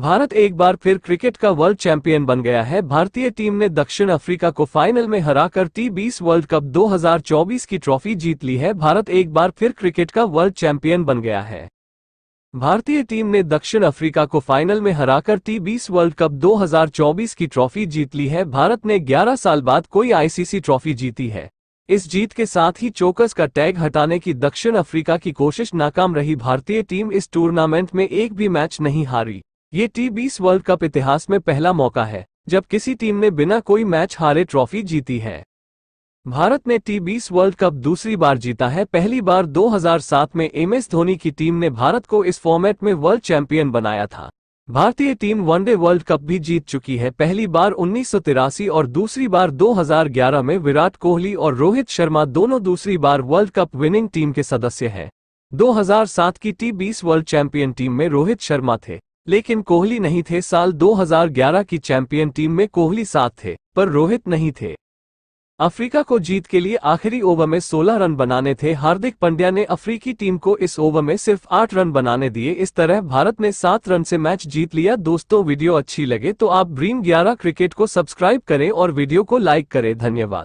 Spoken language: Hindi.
भारत एक बार फिर क्रिकेट का वर्ल्ड चैंपियन बन गया है भारतीय टीम ने दक्षिण अफ्रीका को फाइनल में हराकर टी बीस वर्ल्ड कप 2024 की ट्रॉफी जीत ली है भारत एक बार फिर क्रिकेट का वर्ल्ड चैंपियन बन गया है भारतीय टीम ने दक्षिण अफ्रीका को फाइनल में हराकर टी बीस वर्ल्ड कप 2024 की ट्रॉफी जीत ली है भारत ने 11 साल बाद कोई आईसीसी ट्रॉफी जीती है इस जीत के साथ ही चोकस का टैग हटाने की दक्षिण अफ्रीका की कोशिश नाकाम रही भारतीय टीम इस टूर्नामेंट में एक भी मैच नहीं हारी ये टी बीस वर्ल्ड कप इतिहास में पहला मौका है जब किसी टीम ने बिना कोई मैच हारे ट्रॉफी जीती है भारत ने टी बीस वर्ल्ड कप दूसरी बार जीता है पहली बार 2007 में एम एस धोनी की टीम ने भारत को इस फॉर्मेट में वर्ल्ड चैंपियन बनाया था भारतीय टीम वनडे वर्ल्ड कप भी जीत चुकी है पहली बार उन्नीस और दूसरी बार 2011 में विराट कोहली और रोहित शर्मा दोनों दूसरी बार वर्ल्ड कप विनिंग टीम के सदस्य हैं 2007 की टी बीस वर्ल्ड चैंपियन टीम में रोहित शर्मा थे लेकिन कोहली नहीं थे साल 2011 की चैंपियन टीम में कोहली साथ थे पर रोहित नहीं थे अफ्रीका को जीत के लिए आखिरी ओवर में 16 रन बनाने थे हार्दिक पंड्या ने अफ्रीकी टीम को इस ओवर में सिर्फ 8 रन बनाने दिए इस तरह भारत ने 7 रन से मैच जीत लिया दोस्तों वीडियो अच्छी लगे तो आप ड्रीम 11 क्रिकेट को सब्सक्राइब करें और वीडियो को लाइक करें धन्यवाद